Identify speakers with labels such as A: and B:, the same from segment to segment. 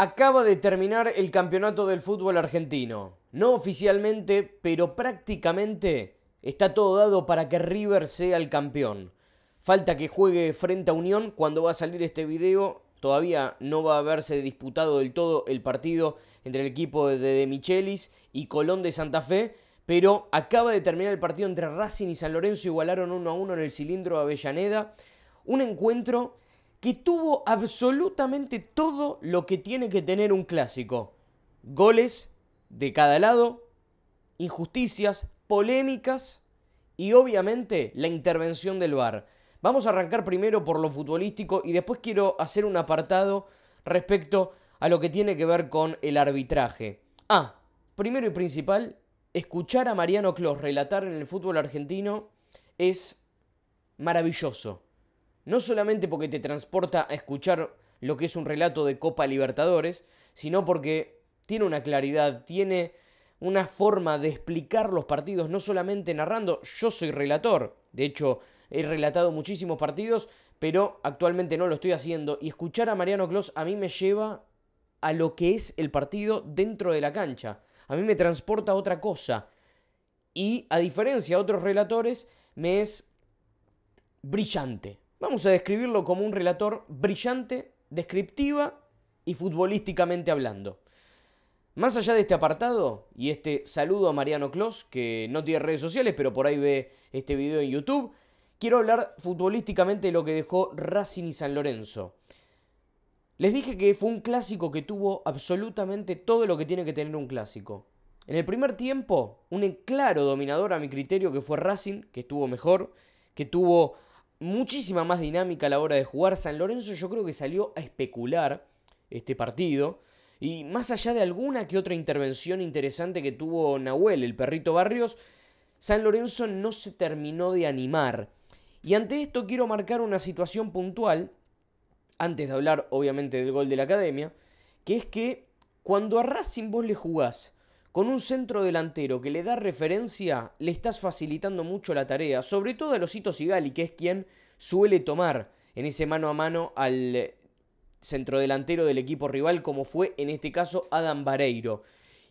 A: Acaba de terminar el campeonato del fútbol argentino. No oficialmente, pero prácticamente está todo dado para que River sea el campeón. Falta que juegue frente a Unión. Cuando va a salir este video, todavía no va a haberse disputado del todo el partido entre el equipo de De Michelis y Colón de Santa Fe. Pero acaba de terminar el partido entre Racing y San Lorenzo. Igualaron 1 a 1 en el cilindro Avellaneda. Un encuentro que tuvo absolutamente todo lo que tiene que tener un clásico. Goles de cada lado, injusticias, polémicas y obviamente la intervención del VAR. Vamos a arrancar primero por lo futbolístico y después quiero hacer un apartado respecto a lo que tiene que ver con el arbitraje. Ah, primero y principal, escuchar a Mariano Clos relatar en el fútbol argentino es maravilloso no solamente porque te transporta a escuchar lo que es un relato de Copa Libertadores, sino porque tiene una claridad, tiene una forma de explicar los partidos, no solamente narrando, yo soy relator, de hecho he relatado muchísimos partidos, pero actualmente no lo estoy haciendo, y escuchar a Mariano Clos a mí me lleva a lo que es el partido dentro de la cancha, a mí me transporta a otra cosa, y a diferencia de otros relatores, me es brillante, Vamos a describirlo como un relator brillante, descriptiva y futbolísticamente hablando. Más allá de este apartado y este saludo a Mariano Clos, que no tiene redes sociales, pero por ahí ve este video en YouTube, quiero hablar futbolísticamente de lo que dejó Racing y San Lorenzo. Les dije que fue un clásico que tuvo absolutamente todo lo que tiene que tener un clásico. En el primer tiempo, un claro dominador a mi criterio que fue Racing, que estuvo mejor, que tuvo muchísima más dinámica a la hora de jugar. San Lorenzo yo creo que salió a especular este partido. Y más allá de alguna que otra intervención interesante que tuvo Nahuel, el perrito Barrios, San Lorenzo no se terminó de animar. Y ante esto quiero marcar una situación puntual, antes de hablar obviamente del gol de la academia, que es que cuando a Racing vos le jugás con un centro delantero que le da referencia, le estás facilitando mucho la tarea, sobre todo a Losito Sigali, que es quien suele tomar en ese mano a mano al centro delantero del equipo rival, como fue en este caso Adam Vareiro.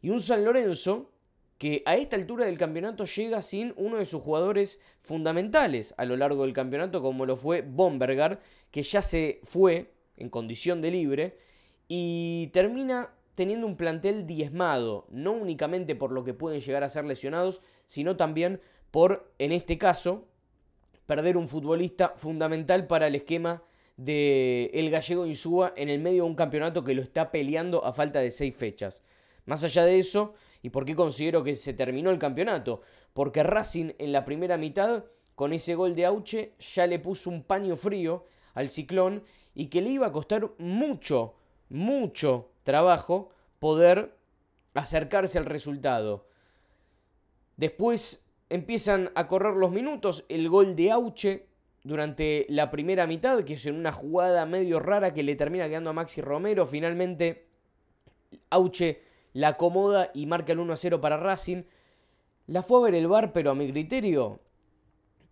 A: Y un San Lorenzo que a esta altura del campeonato llega sin uno de sus jugadores fundamentales a lo largo del campeonato, como lo fue Bombergar, que ya se fue en condición de libre y termina teniendo un plantel diezmado, no únicamente por lo que pueden llegar a ser lesionados, sino también por, en este caso, perder un futbolista fundamental para el esquema de el gallego Insúa en el medio de un campeonato que lo está peleando a falta de seis fechas. Más allá de eso, ¿y por qué considero que se terminó el campeonato? Porque Racing en la primera mitad, con ese gol de Auche, ya le puso un paño frío al ciclón y que le iba a costar mucho, mucho trabajo poder acercarse al resultado. Después empiezan a correr los minutos, el gol de Auche durante la primera mitad, que es en una jugada medio rara que le termina quedando a Maxi Romero, finalmente Auche la acomoda y marca el 1-0 para Racing. La fue a ver el bar, pero a mi criterio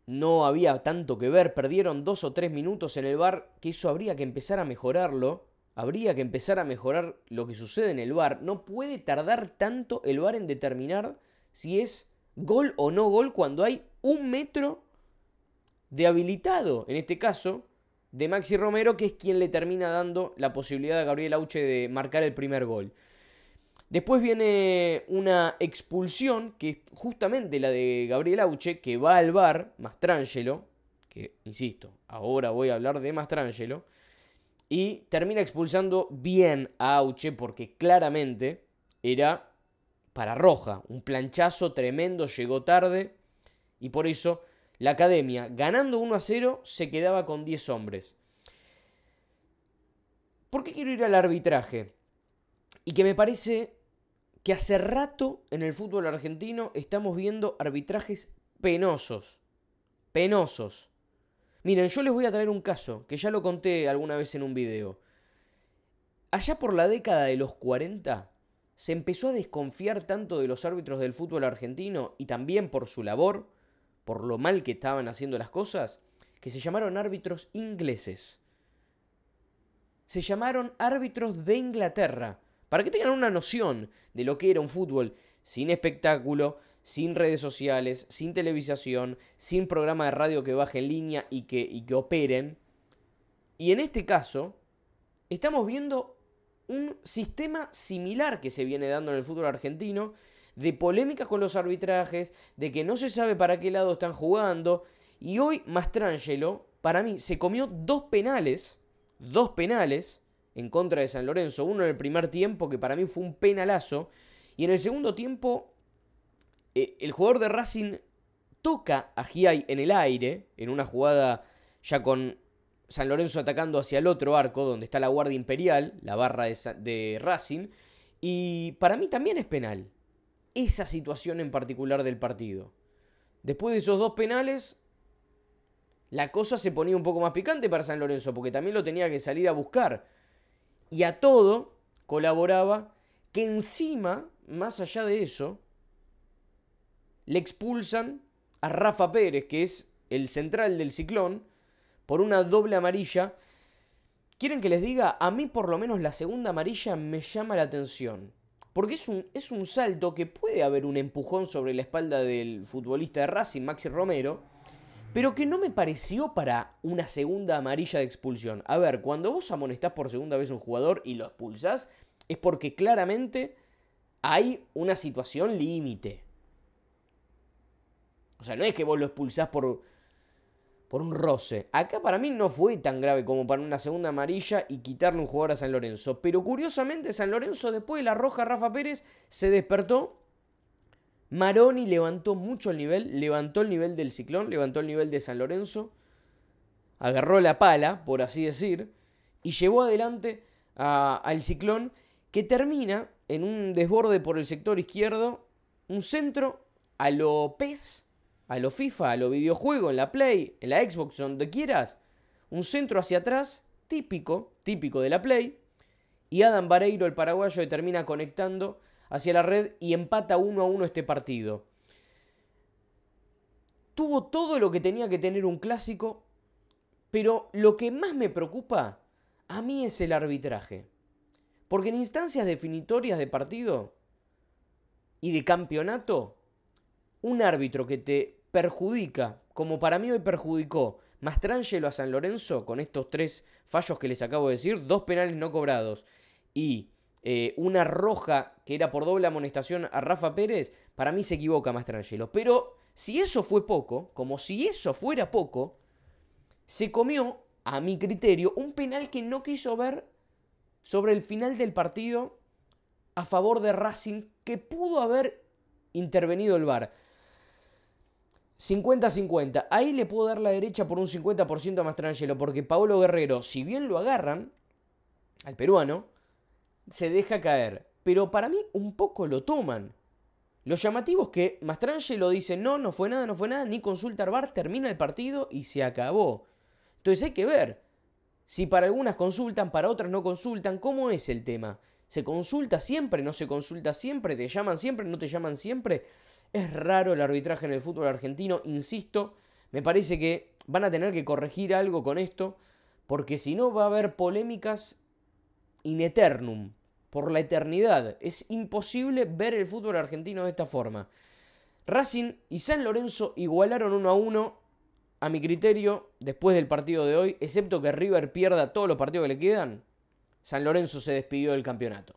A: no había tanto que ver, perdieron dos o tres minutos en el bar, que eso habría que empezar a mejorarlo habría que empezar a mejorar lo que sucede en el VAR. No puede tardar tanto el VAR en determinar si es gol o no gol cuando hay un metro de habilitado, en este caso, de Maxi Romero, que es quien le termina dando la posibilidad a Gabriel Auche de marcar el primer gol. Después viene una expulsión, que es justamente la de Gabriel Auche, que va al bar, Mastrangelo, que, insisto, ahora voy a hablar de Mastrangelo, y termina expulsando bien a Auche porque claramente era para roja, un planchazo tremendo, llegó tarde y por eso la academia, ganando 1 a 0, se quedaba con 10 hombres. ¿Por qué quiero ir al arbitraje? Y que me parece que hace rato en el fútbol argentino estamos viendo arbitrajes penosos. Penosos. Miren, yo les voy a traer un caso que ya lo conté alguna vez en un video. Allá por la década de los 40 se empezó a desconfiar tanto de los árbitros del fútbol argentino y también por su labor, por lo mal que estaban haciendo las cosas, que se llamaron árbitros ingleses. Se llamaron árbitros de Inglaterra. Para que tengan una noción de lo que era un fútbol sin espectáculo, sin redes sociales, sin televisación, sin programa de radio que baje en línea y que, y que operen. Y en este caso, estamos viendo un sistema similar que se viene dando en el fútbol argentino, de polémicas con los arbitrajes, de que no se sabe para qué lado están jugando. Y hoy Mastrangelo, para mí, se comió dos penales, dos penales en contra de San Lorenzo. Uno en el primer tiempo, que para mí fue un penalazo, y en el segundo tiempo, eh, el jugador de Racing toca a Giai en el aire, en una jugada ya con San Lorenzo atacando hacia el otro arco, donde está la Guardia Imperial, la barra de, de Racing. Y para mí también es penal. Esa situación en particular del partido. Después de esos dos penales, la cosa se ponía un poco más picante para San Lorenzo, porque también lo tenía que salir a buscar. Y a todo colaboraba que encima más allá de eso, le expulsan a Rafa Pérez, que es el central del ciclón, por una doble amarilla. ¿Quieren que les diga? A mí por lo menos la segunda amarilla me llama la atención. Porque es un, es un salto que puede haber un empujón sobre la espalda del futbolista de Racing, Maxi Romero, pero que no me pareció para una segunda amarilla de expulsión. A ver, cuando vos amonestás por segunda vez a un jugador y lo expulsás, es porque claramente hay una situación límite. O sea, no es que vos lo expulsás por, por un roce. Acá para mí no fue tan grave como para una segunda amarilla y quitarle un jugador a San Lorenzo. Pero curiosamente, San Lorenzo, después de la roja, Rafa Pérez se despertó. Maroni levantó mucho el nivel, levantó el nivel del ciclón, levantó el nivel de San Lorenzo, agarró la pala, por así decir, y llevó adelante al ciclón que termina en un desborde por el sector izquierdo, un centro a lo PES, a lo FIFA, a lo videojuego, en la Play, en la Xbox, donde quieras, un centro hacia atrás, típico, típico de la Play, y Adam Vareiro, el paraguayo, termina conectando hacia la red y empata uno a uno este partido. Tuvo todo lo que tenía que tener un clásico, pero lo que más me preocupa a mí es el arbitraje. Porque en instancias definitorias de partido y de campeonato, un árbitro que te perjudica, como para mí hoy perjudicó Mastrangelo a San Lorenzo con estos tres fallos que les acabo de decir, dos penales no cobrados y eh, una roja que era por doble amonestación a Rafa Pérez, para mí se equivoca Mastrangelo. Pero si eso fue poco, como si eso fuera poco, se comió, a mi criterio, un penal que no quiso ver sobre el final del partido a favor de Racing que pudo haber intervenido el VAR. 50-50. Ahí le puedo dar la derecha por un 50% a Mastrangelo, porque Paolo Guerrero, si bien lo agarran, al peruano, se deja caer. Pero para mí un poco lo toman. Los llamativos que Mastrangelo dice, no, no fue nada, no fue nada, ni consulta al VAR, termina el partido y se acabó. Entonces hay que ver. Si para algunas consultan, para otras no consultan, ¿cómo es el tema? ¿Se consulta siempre? ¿No se consulta siempre? ¿Te llaman siempre? ¿No te llaman siempre? Es raro el arbitraje en el fútbol argentino, insisto, me parece que van a tener que corregir algo con esto, porque si no va a haber polémicas in eternum, por la eternidad. Es imposible ver el fútbol argentino de esta forma. Racing y San Lorenzo igualaron uno a uno a mi criterio, después del partido de hoy, excepto que River pierda todos los partidos que le quedan, San Lorenzo se despidió del campeonato.